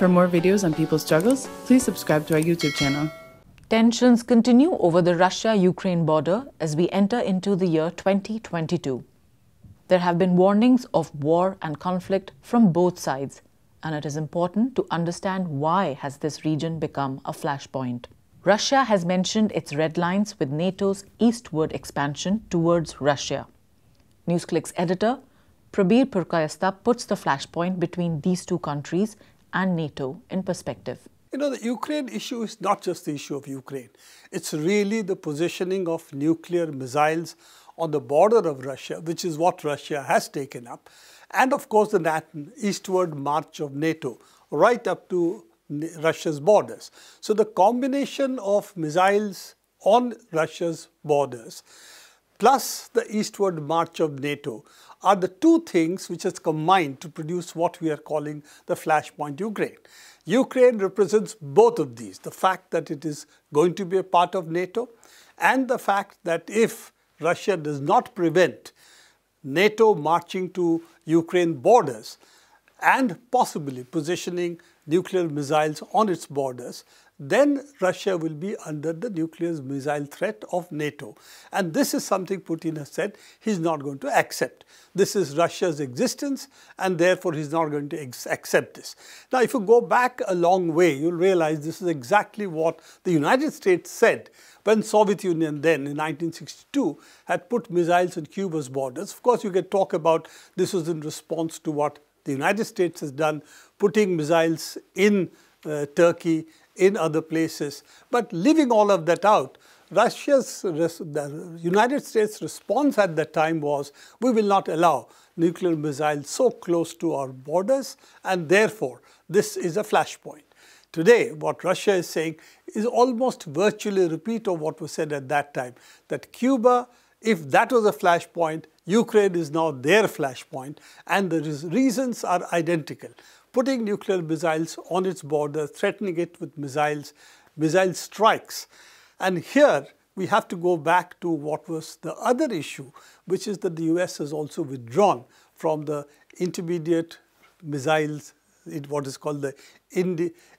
For more videos on people's struggles, please subscribe to our YouTube channel. Tensions continue over the Russia-Ukraine border as we enter into the year 2022. There have been warnings of war and conflict from both sides, and it is important to understand why has this region become a flashpoint. Russia has mentioned its red lines with NATO's eastward expansion towards Russia. NewsClick's editor, Prabir Purkayastha, puts the flashpoint between these two countries and NATO in perspective. You know, the Ukraine issue is not just the issue of Ukraine. It's really the positioning of nuclear missiles on the border of Russia, which is what Russia has taken up. And of course, the eastward march of NATO right up to Russia's borders. So the combination of missiles on Russia's borders plus the eastward march of NATO are the two things which is combined to produce what we are calling the flashpoint Ukraine. Ukraine represents both of these, the fact that it is going to be a part of NATO and the fact that if Russia does not prevent NATO marching to Ukraine borders and possibly positioning nuclear missiles on its borders, then Russia will be under the nuclear missile threat of NATO. And this is something Putin has said he's not going to accept. This is Russia's existence and therefore he's not going to accept this. Now, if you go back a long way, you'll realize this is exactly what the United States said when Soviet Union then in 1962 had put missiles in Cuba's borders. Of course, you can talk about this was in response to what the United States has done, putting missiles in uh, Turkey in other places. But leaving all of that out, Russia's, the United States response at that time was, we will not allow nuclear missiles so close to our borders and therefore this is a flashpoint. Today, what Russia is saying is almost virtually a repeat of what was said at that time, that Cuba, if that was a flashpoint, Ukraine is now their flashpoint and the reasons are identical putting nuclear missiles on its border, threatening it with missiles, missile strikes. And here we have to go back to what was the other issue, which is that the US has also withdrawn from the intermediate missiles, what is called the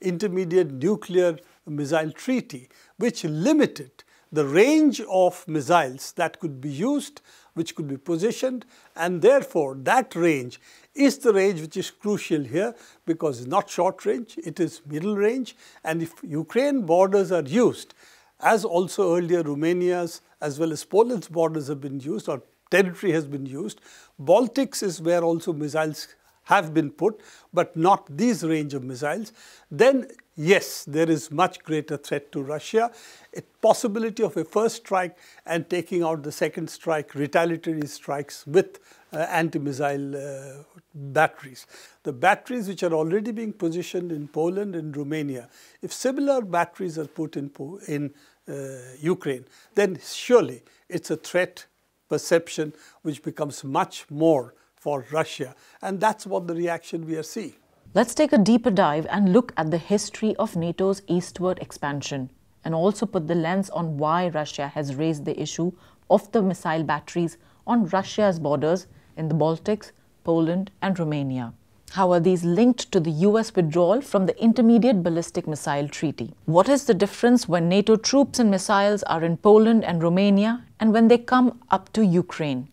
Intermediate Nuclear Missile Treaty, which limited the range of missiles that could be used which could be positioned and therefore that range is the range which is crucial here because it's not short range, it is middle range and if Ukraine borders are used as also earlier Romania's as well as Poland's borders have been used or territory has been used, Baltics is where also missiles have been put but not these range of missiles, then yes, there is much greater threat to Russia. A possibility of a first strike and taking out the second strike, retaliatory strikes with uh, anti-missile uh, batteries. The batteries which are already being positioned in Poland and Romania, if similar batteries are put in, in uh, Ukraine, then surely it's a threat perception which becomes much more for Russia. And that's what the reaction we are seeing. Let's take a deeper dive and look at the history of NATO's eastward expansion and also put the lens on why Russia has raised the issue of the missile batteries on Russia's borders in the Baltics, Poland, and Romania. How are these linked to the US withdrawal from the Intermediate Ballistic Missile Treaty? What is the difference when NATO troops and missiles are in Poland and Romania and when they come up to Ukraine?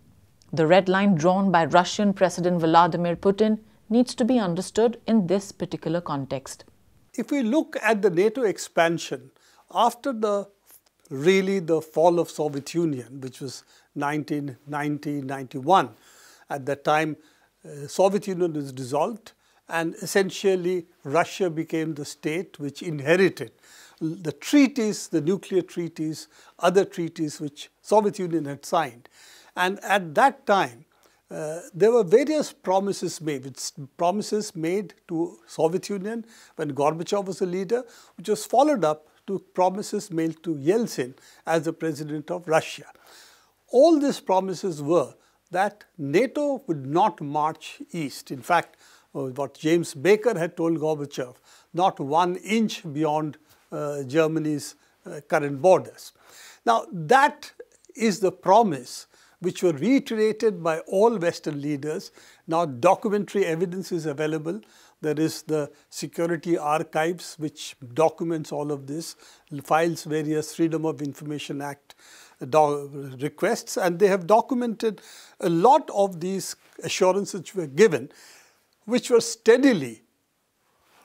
The red line drawn by Russian President Vladimir Putin needs to be understood in this particular context. If we look at the NATO expansion after the really the fall of Soviet Union, which was 1990-91, at that time uh, Soviet Union was dissolved and essentially Russia became the state which inherited the treaties, the nuclear treaties, other treaties which Soviet Union had signed. And at that time, uh, there were various promises made, which promises made to Soviet Union when Gorbachev was the leader, which was followed up to promises made to Yeltsin as the president of Russia. All these promises were that NATO would not march east. In fact, uh, what James Baker had told Gorbachev, not one inch beyond uh, Germany's uh, current borders. Now, that is the promise which were reiterated by all Western leaders. Now documentary evidence is available. There is the security archives which documents all of this, files various Freedom of Information Act uh, requests and they have documented a lot of these assurances which were given which were steadily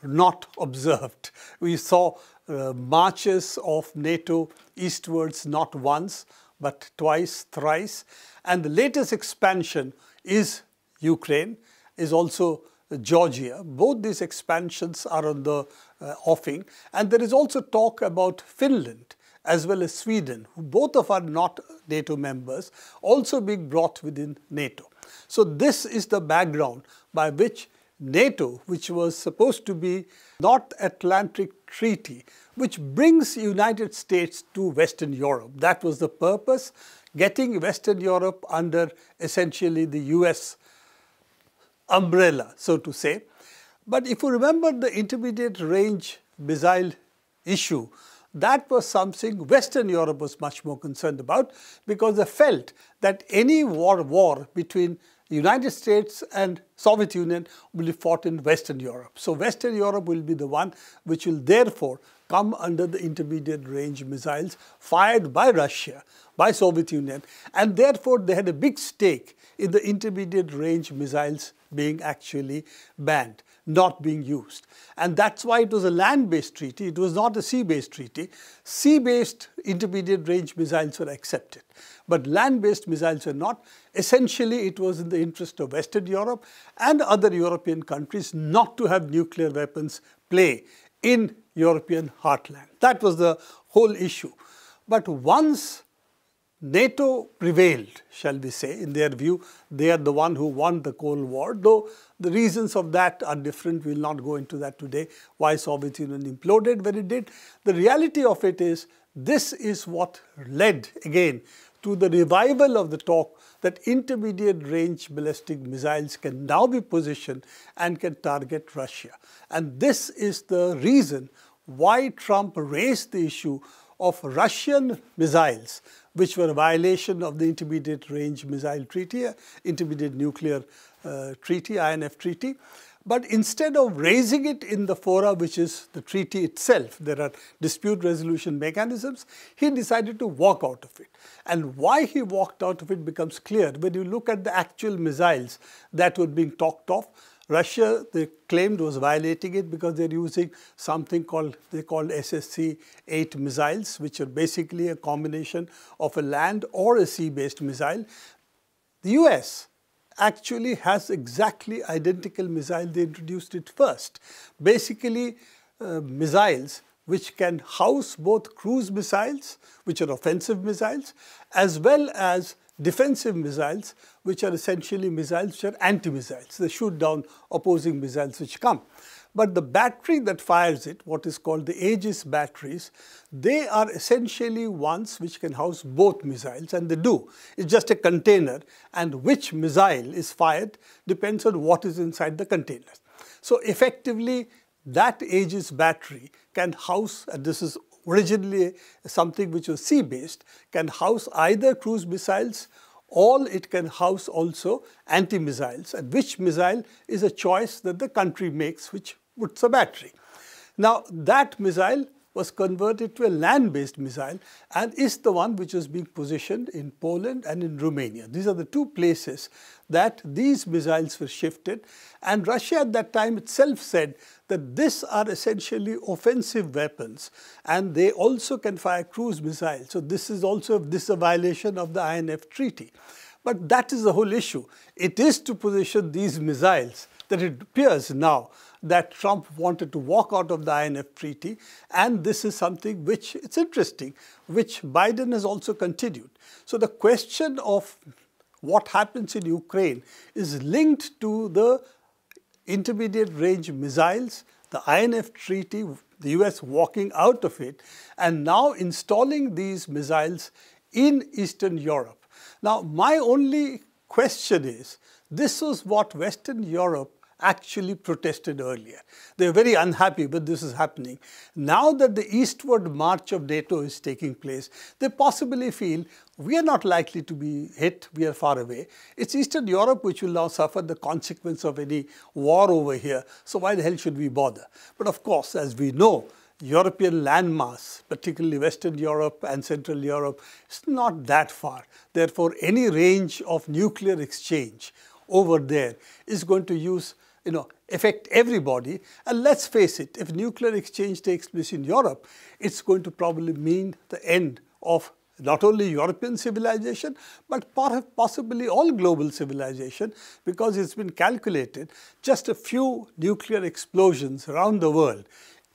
not observed. We saw uh, marches of NATO eastwards not once, but twice, thrice. And the latest expansion is Ukraine, is also Georgia. Both these expansions are on the uh, offing. And there is also talk about Finland as well as Sweden, who both of are not NATO members, also being brought within NATO. So this is the background by which NATO, which was supposed to be North Atlantic Treaty, which brings United States to Western Europe. That was the purpose, getting Western Europe under essentially the US umbrella, so to say. But if you remember the intermediate range missile issue, that was something Western Europe was much more concerned about because they felt that any war, war between the United States and Soviet Union will be fought in Western Europe. So Western Europe will be the one which will therefore come under the intermediate range missiles fired by Russia, by Soviet Union. And therefore, they had a big stake in the intermediate range missiles being actually banned not being used. And that's why it was a land-based treaty. It was not a sea-based treaty. Sea-based intermediate-range missiles were accepted. But land-based missiles were not. Essentially, it was in the interest of Western Europe and other European countries not to have nuclear weapons play in European heartland. That was the whole issue. But once NATO prevailed, shall we say, in their view. They are the one who won the Cold War, though the reasons of that are different. We'll not go into that today, why Soviet Union imploded when it did. The reality of it is this is what led, again, to the revival of the talk that intermediate range ballistic missiles can now be positioned and can target Russia. And this is the reason why Trump raised the issue of Russian missiles which were a violation of the Intermediate Range Missile Treaty, uh, Intermediate Nuclear uh, Treaty, INF Treaty. But instead of raising it in the fora, which is the treaty itself, there are dispute resolution mechanisms, he decided to walk out of it. And why he walked out of it becomes clear when you look at the actual missiles that were being talked of Russia, they claimed, was violating it because they're using something called, they called SSC-8 missiles, which are basically a combination of a land or a sea-based missile. The US actually has exactly identical missile. They introduced it first. Basically, uh, missiles which can house both cruise missiles, which are offensive missiles, as well as defensive missiles, which are essentially missiles which are anti-missiles. They shoot down opposing missiles which come. But the battery that fires it, what is called the Aegis batteries, they are essentially ones which can house both missiles, and they do. It's just a container, and which missile is fired depends on what is inside the container. So effectively, that Aegis battery can house, and this is originally something which was sea-based, can house either cruise missiles or it can house also anti-missiles and which missile is a choice that the country makes which puts a battery. Now that missile was converted to a land-based missile and is the one which is being positioned in Poland and in Romania. These are the two places that these missiles were shifted and Russia at that time itself said that these are essentially offensive weapons and they also can fire cruise missiles. So this is also this is a violation of the INF treaty. But that is the whole issue. It is to position these missiles that it appears now that Trump wanted to walk out of the INF treaty. And this is something which, it's interesting, which Biden has also continued. So the question of what happens in Ukraine is linked to the intermediate range missiles, the INF treaty, the US walking out of it, and now installing these missiles in Eastern Europe. Now, my only question is this was what Western Europe actually protested earlier. They were very unhappy, but this is happening. Now that the eastward march of NATO is taking place, they possibly feel we are not likely to be hit, we are far away. It's Eastern Europe which will now suffer the consequence of any war over here, so why the hell should we bother? But of course, as we know, European landmass, particularly Western Europe and Central Europe, is not that far. Therefore, any range of nuclear exchange over there is going to use you know, affect everybody. And let's face it, if nuclear exchange takes place in Europe, it's going to probably mean the end of not only European civilization, but possibly all global civilization, because it's been calculated just a few nuclear explosions around the world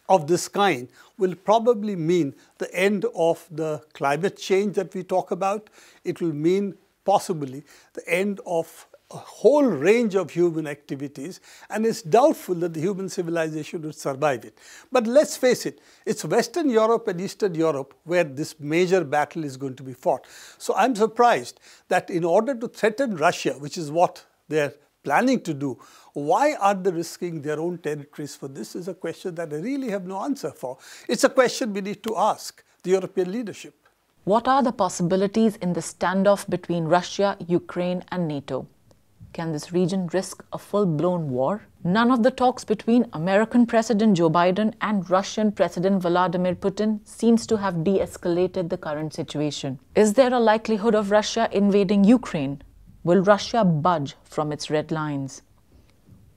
of this kind will probably mean the end of the climate change that we talk about. It will mean possibly the end of whole range of human activities and it's doubtful that the human civilization would survive it. But let's face it, it's Western Europe and Eastern Europe where this major battle is going to be fought. So I'm surprised that in order to threaten Russia, which is what they're planning to do, why are they risking their own territories for this is a question that I really have no answer for. It's a question we need to ask the European leadership. What are the possibilities in the standoff between Russia, Ukraine and NATO? Can this region risk a full blown war? None of the talks between American President Joe Biden and Russian President Vladimir Putin seems to have de escalated the current situation. Is there a likelihood of Russia invading Ukraine? Will Russia budge from its red lines?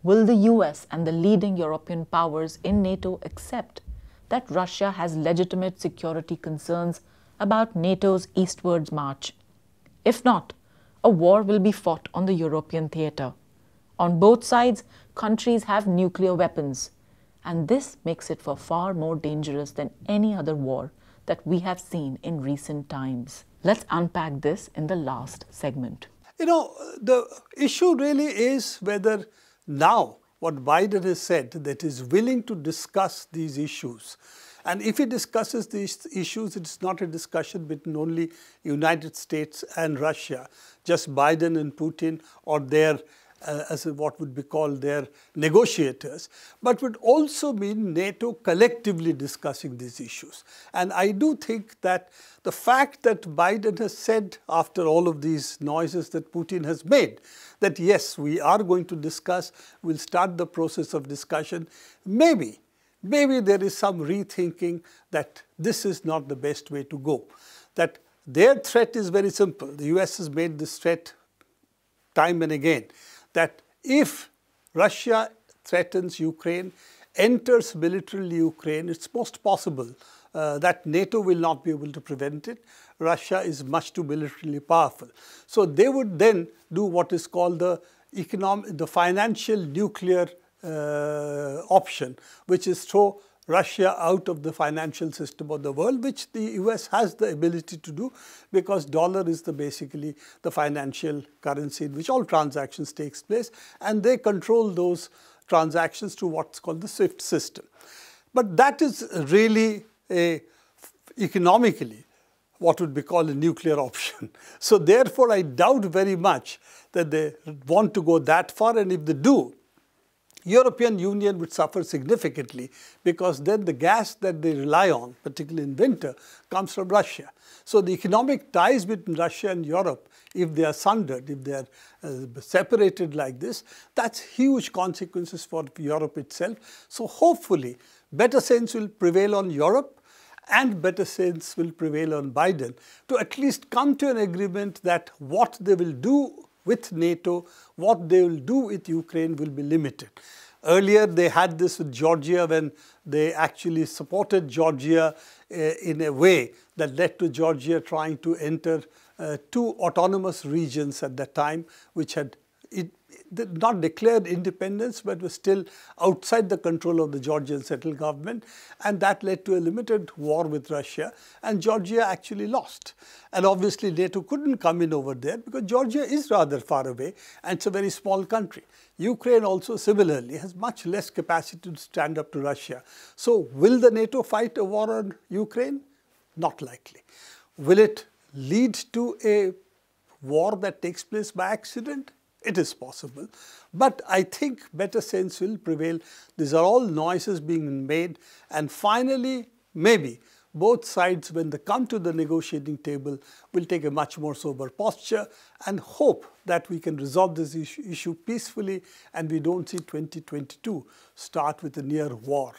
Will the US and the leading European powers in NATO accept that Russia has legitimate security concerns about NATO's eastwards march? If not, a war will be fought on the European theatre. On both sides, countries have nuclear weapons, and this makes it for far more dangerous than any other war that we have seen in recent times. Let's unpack this in the last segment. You know, the issue really is whether now what Biden has said that is willing to discuss these issues and if it discusses these issues, it's not a discussion between only United States and Russia, just Biden and Putin or their, uh, as what would be called their negotiators, but would also mean NATO collectively discussing these issues. And I do think that the fact that Biden has said after all of these noises that Putin has made, that yes, we are going to discuss, we'll start the process of discussion, maybe maybe there is some rethinking that this is not the best way to go. That their threat is very simple. The US has made this threat time and again that if Russia threatens Ukraine, enters militarily Ukraine, it's most possible uh, that NATO will not be able to prevent it. Russia is much too militarily powerful. So they would then do what is called the economic, the financial nuclear uh, option, which is throw Russia out of the financial system of the world, which the US has the ability to do because dollar is the basically the financial currency in which all transactions takes place and they control those transactions to what's called the SWIFT system. But that is really a economically what would be called a nuclear option. So therefore, I doubt very much that they want to go that far and if they do, European Union would suffer significantly because then the gas that they rely on, particularly in winter, comes from Russia. So the economic ties between Russia and Europe, if they are sundered, if they are uh, separated like this, that's huge consequences for Europe itself. So hopefully, better sense will prevail on Europe and better sense will prevail on Biden to at least come to an agreement that what they will do with NATO, what they will do with Ukraine will be limited. Earlier, they had this with Georgia when they actually supported Georgia uh, in a way that led to Georgia trying to enter uh, two autonomous regions at that time, which had it not declared independence, but was still outside the control of the Georgian central government. And that led to a limited war with Russia. And Georgia actually lost. And obviously, NATO couldn't come in over there because Georgia is rather far away and it's a very small country. Ukraine also similarly has much less capacity to stand up to Russia. So, will the NATO fight a war on Ukraine? Not likely. Will it lead to a war that takes place by accident? It is possible. But I think better sense will prevail. These are all noises being made. And finally, maybe both sides, when they come to the negotiating table, will take a much more sober posture and hope that we can resolve this issue peacefully and we don't see 2022 start with a near war.